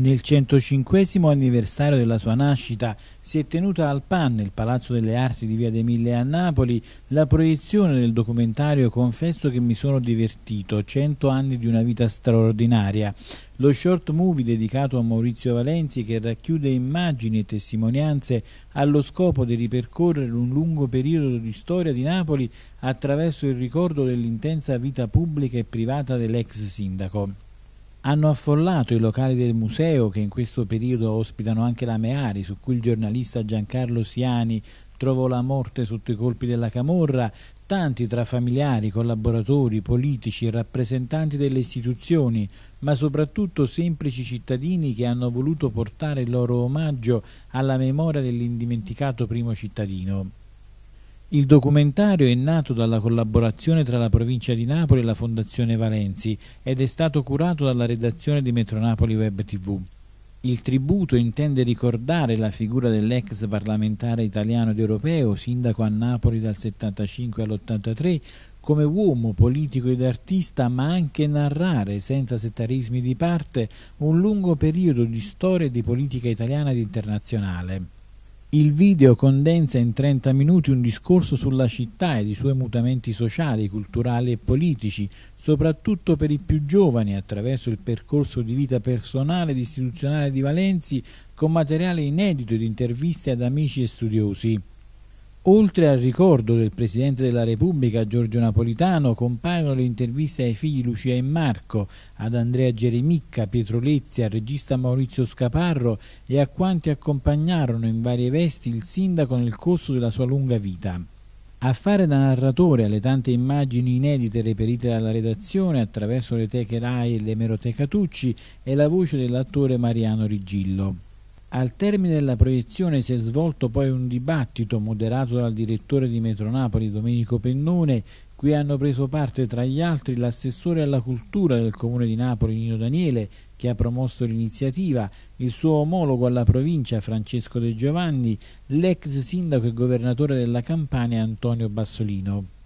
Nel 105 anniversario della sua nascita si è tenuta al PAN, nel Palazzo delle Arti di Via dei Mille a Napoli, la proiezione del documentario Confesso che mi sono divertito, 100 anni di una vita straordinaria. Lo short movie dedicato a Maurizio Valenzi che racchiude immagini e testimonianze allo scopo di ripercorrere un lungo periodo di storia di Napoli attraverso il ricordo dell'intensa vita pubblica e privata dell'ex sindaco hanno affollato i locali del museo che in questo periodo ospitano anche la Meari, su cui il giornalista Giancarlo Siani trovò la morte sotto i colpi della Camorra, tanti tra familiari, collaboratori, politici, rappresentanti delle istituzioni, ma soprattutto semplici cittadini che hanno voluto portare il loro omaggio alla memoria dell'indimenticato primo cittadino. Il documentario è nato dalla collaborazione tra la provincia di Napoli e la Fondazione Valenzi ed è stato curato dalla redazione di Metronapoli Web TV. Il tributo intende ricordare la figura dell'ex parlamentare italiano ed europeo, sindaco a Napoli dal 75 all'83, come uomo politico ed artista, ma anche narrare, senza settarismi di parte, un lungo periodo di storia e di politica italiana ed internazionale. Il video condensa in 30 minuti un discorso sulla città e i suoi mutamenti sociali, culturali e politici, soprattutto per i più giovani, attraverso il percorso di vita personale ed istituzionale di Valenzi, con materiale inedito ed interviste ad amici e studiosi. Oltre al ricordo del Presidente della Repubblica Giorgio Napolitano compaiono le interviste ai figli Lucia e Marco, ad Andrea Geremicca, Pietro Lezzi, al regista Maurizio Scaparro e a quanti accompagnarono in varie vesti il sindaco nel corso della sua lunga vita. A fare da narratore alle tante immagini inedite reperite dalla redazione attraverso le teche Rai e l'emeroteca Tucci è la voce dell'attore Mariano Rigillo. Al termine della proiezione si è svolto poi un dibattito moderato dal direttore di Metro Napoli Domenico Pennone, qui hanno preso parte tra gli altri l'assessore alla cultura del comune di Napoli Nino Daniele, che ha promosso l'iniziativa, il suo omologo alla provincia Francesco De Giovanni, l'ex sindaco e governatore della Campania Antonio Bassolino.